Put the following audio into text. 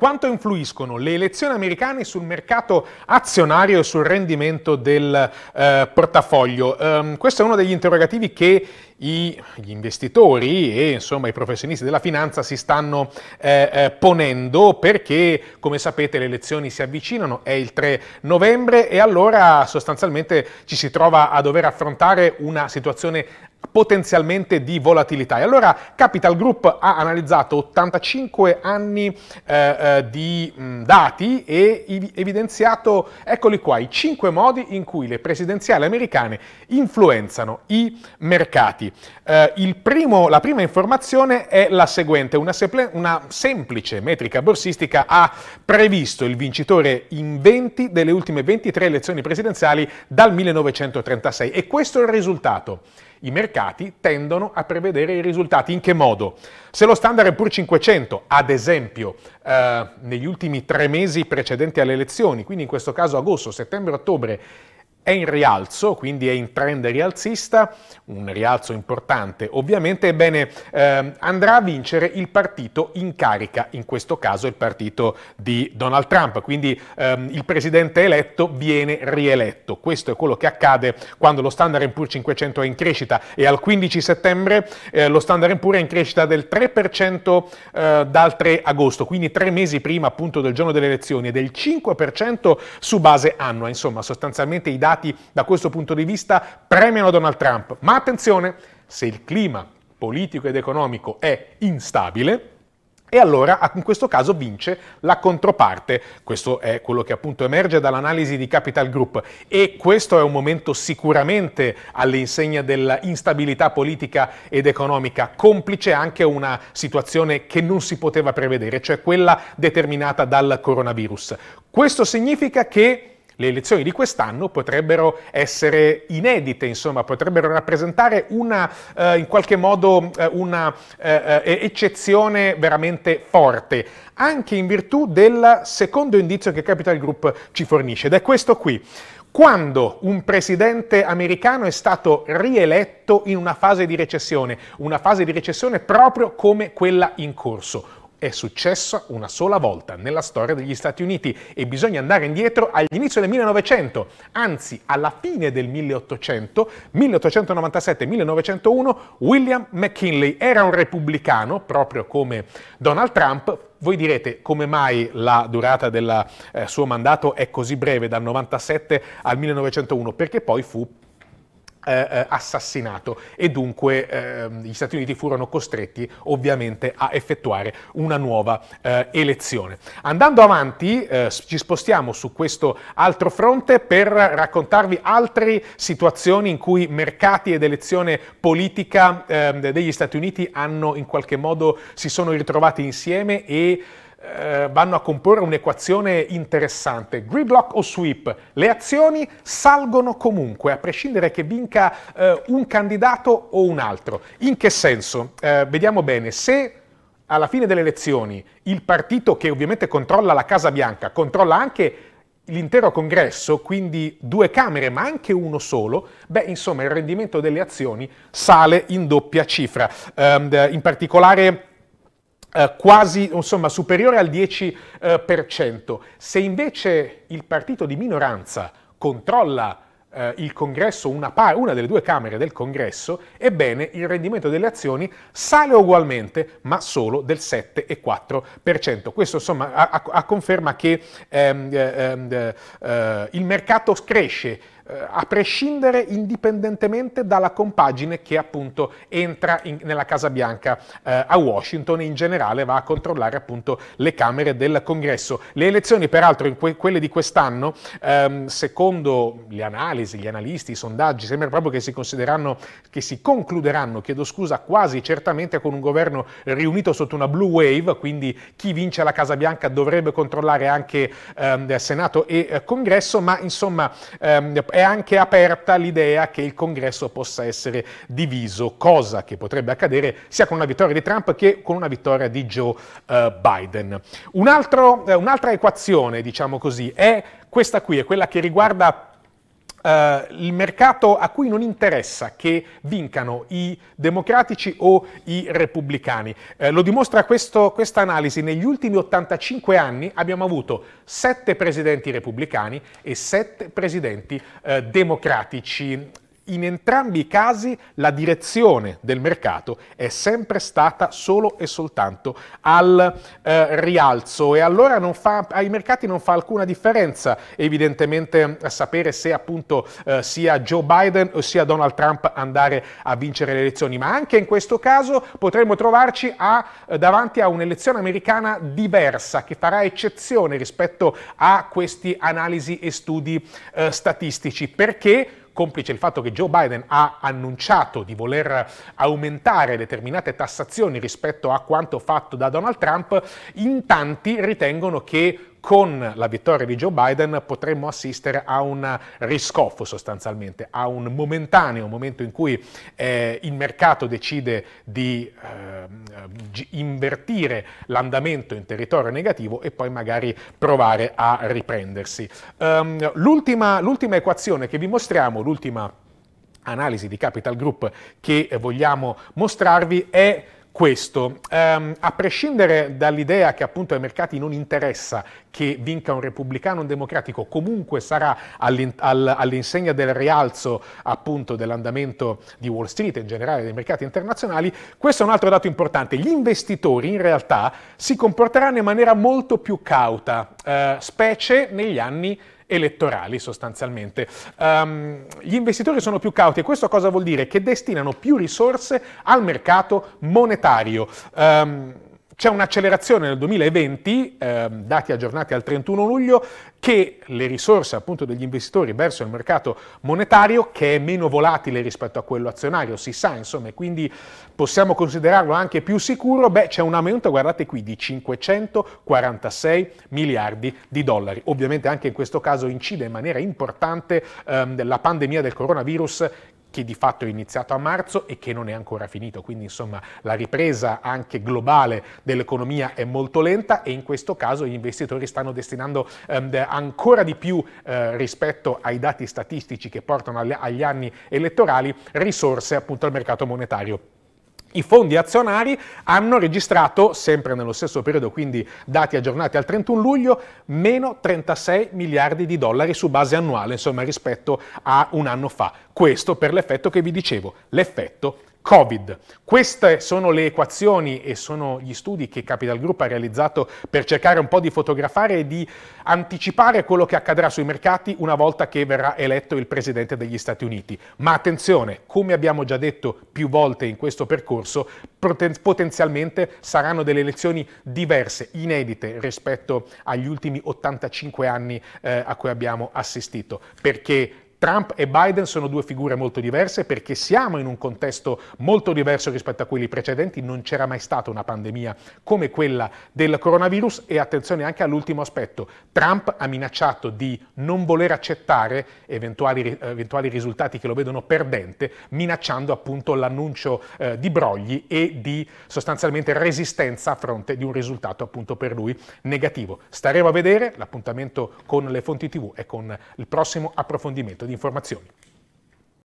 Quanto influiscono le elezioni americane sul mercato azionario e sul rendimento del eh, portafoglio? Um, questo è uno degli interrogativi che i, gli investitori e insomma i professionisti della finanza si stanno eh, eh, ponendo perché come sapete le elezioni si avvicinano, è il 3 novembre e allora sostanzialmente ci si trova a dover affrontare una situazione potenzialmente di volatilità. E allora Capital Group ha analizzato 85 anni eh, eh di mh, mm, dati e evidenziato, eccoli qua, i 5 modi in cui le presidenziali americane influenzano i mercati. Eh, primo, la prima informazione è la seguente, una, una semplice metrica borsistica ha previsto il vincitore in 20 delle ultime 23 elezioni presidenziali dal 1936 e questo è il risultato. I mercati tendono a prevedere i risultati. In che modo? Se lo standard Poor's 500, ad esempio, eh, negli ultimi tre mesi precedenti alle elezioni, quindi in questo caso agosto, settembre, ottobre, è in rialzo, quindi è in trend rialzista, un rialzo importante ovviamente, ebbene eh, andrà a vincere il partito in carica, in questo caso il partito di Donald Trump, quindi ehm, il presidente eletto viene rieletto, questo è quello che accade quando lo Standard Poor's 500 è in crescita e al 15 settembre eh, lo Standard Poor's è in crescita del 3% eh, dal 3 agosto, quindi tre mesi prima appunto del giorno delle elezioni e del 5% su base annua, insomma sostanzialmente i dati dati da questo punto di vista premiano Donald Trump. Ma attenzione, se il clima politico ed economico è instabile, e allora in questo caso vince la controparte. Questo è quello che appunto emerge dall'analisi di Capital Group e questo è un momento sicuramente all'insegna dell'instabilità politica ed economica, complice anche una situazione che non si poteva prevedere, cioè quella determinata dal coronavirus. Questo significa che le elezioni di quest'anno potrebbero essere inedite, insomma, potrebbero rappresentare una, eh, in qualche modo eh, una eh, eh, eccezione veramente forte, anche in virtù del secondo indizio che Capital Group ci fornisce, ed è questo qui quando un presidente americano è stato rieletto in una fase di recessione, una fase di recessione proprio come quella in corso. È successo una sola volta nella storia degli Stati Uniti e bisogna andare indietro all'inizio del 1900, anzi alla fine del 1800, 1897-1901, William McKinley era un repubblicano, proprio come Donald Trump, voi direte come mai la durata del eh, suo mandato è così breve, dal 97 al 1901? Perché poi fu eh, eh, assassinato e dunque eh, gli Stati Uniti furono costretti ovviamente a effettuare una nuova eh, elezione. Andando avanti eh, ci spostiamo su questo altro fronte per raccontarvi altre situazioni in cui mercati ed elezione politica ehm, degli Stati Uniti hanno in qualche modo si sono ritrovati insieme e eh, vanno a comporre un'equazione interessante. Gridlock o sweep, le azioni salgono comunque, a prescindere che vinca eh, un candidato o un altro. In che senso? Eh, vediamo bene, se alla fine delle elezioni il partito che ovviamente controlla la Casa Bianca controlla anche l'intero congresso, quindi due camere ma anche uno solo, beh insomma il rendimento delle azioni sale in doppia cifra. Ehm, in particolare eh, quasi, insomma, superiore al 10%. Eh, Se invece il partito di minoranza controlla eh, il congresso, una, una, delle due camere del congresso, ebbene il rendimento delle azioni sale ugualmente, ma solo del 7,4%. Questo insomma a, a conferma che ehm, ehm, eh, eh, il mercato cresce eh, a prescindere indipendentemente dalla compagine che appunto entra in, nella Casa Bianca eh, a Washington e in generale va a controllare appunto le Camere del Congresso. Le elezioni peraltro que quelle di quest'anno, ehm, secondo le analisi, gli analisti, i sondaggi, sembra proprio che si, considerano, che si concluderanno, chiedo scusa, quasi certamente con un governo riunito sotto una blue wave, quindi chi vince la Casa Bianca dovrebbe controllare anche ehm, Senato e eh, Congresso, ma insomma ehm, è anche aperta l'idea che il congresso possa essere diviso, cosa che potrebbe accadere sia con una vittoria di Trump che con una vittoria di Joe eh, Biden. Eh, un'altra equazione, diciamo così, è questa qui, è quella che riguarda Uh, il mercato a cui non interessa che vincano i democratici o i repubblicani. Uh, lo dimostra questa analisi. Negli ultimi 85 anni abbiamo avuto 7 presidenti repubblicani e 7 presidenti uh, democratici. In entrambi i casi la direzione del mercato è sempre stata solo e soltanto al eh, rialzo e allora non fa, ai mercati non fa alcuna differenza evidentemente sapere se appunto eh, sia Joe Biden o sia Donald Trump andare a vincere le elezioni, ma anche in questo caso potremmo trovarci a, eh, davanti a un'elezione americana diversa che farà eccezione rispetto a questi analisi e studi eh, statistici perché complice il fatto che Joe Biden ha annunciato di voler aumentare determinate tassazioni rispetto a quanto fatto da Donald Trump, in tanti ritengono che con la vittoria di Joe Biden potremmo assistere a un riscoffo sostanzialmente, a un momentaneo momento in cui eh, il mercato decide di eh, invertire l'andamento in territorio negativo e poi magari provare a riprendersi. Um, l'ultima, l'ultima equazione che vi mostriamo, l'ultima analisi di Capital Group che vogliamo mostrarvi è questo. Um, a prescindere dall'idea che appunto ai mercati non interessa che vinca un repubblicano un democratico, comunque sarà all'insegna all del rialzo appunto dell'andamento di Wall Street e in generale dei mercati internazionali, questo è un altro dato importante. Gli investitori in realtà si comporteranno in maniera molto più cauta, eh, specie negli anni elettorali sostanzialmente. Um, gli investitori sono più cauti e questo cosa vuol dire? Che destinano più risorse al mercato monetario. Um, c'è un'accelerazione nel 2020, eh, dati aggiornati al 31 luglio, che le risorse appunto degli investitori verso il mercato monetario, che è meno volatile rispetto a quello azionario, si sa insomma, e quindi possiamo considerarlo anche più sicuro, beh c'è un aumento, guardate qui, di 546 miliardi di dollari. Ovviamente anche in questo caso incide in maniera importante ehm, la pandemia del coronavirus che di fatto è iniziato a marzo e che non è ancora finito, quindi insomma la ripresa anche globale dell'economia è molto lenta e in questo caso gli investitori stanno destinando ehm, ancora di più eh, rispetto ai dati statistici che portano agli anni elettorali risorse appunto al mercato monetario. I fondi azionari hanno registrato, sempre nello stesso periodo, quindi dati aggiornati al 31 luglio, meno 36 miliardi di dollari su base annuale, insomma, rispetto a un anno fa. Questo per l'effetto che vi dicevo, l'effetto Covid. Queste sono le equazioni e sono gli studi che Capital Group ha realizzato per cercare un po' di fotografare e di anticipare quello che accadrà sui mercati una volta che verrà eletto il Presidente degli Stati Uniti. Ma attenzione, come abbiamo già detto più volte in questo percorso, potenzialmente saranno delle elezioni diverse, inedite rispetto agli ultimi 85 anni eh, a cui abbiamo assistito, perché Trump e Biden sono due figure molto diverse perché siamo in un contesto molto diverso rispetto a quelli precedenti, non c'era mai stata una pandemia come quella del coronavirus e attenzione anche all'ultimo aspetto, Trump ha minacciato di non voler accettare eventuali, eventuali risultati che lo vedono perdente, minacciando appunto l'annuncio eh, di brogli e di sostanzialmente resistenza a fronte di un risultato appunto per lui negativo. Staremo a vedere l'appuntamento con le fonti TV e con il prossimo approfondimento di informazioni.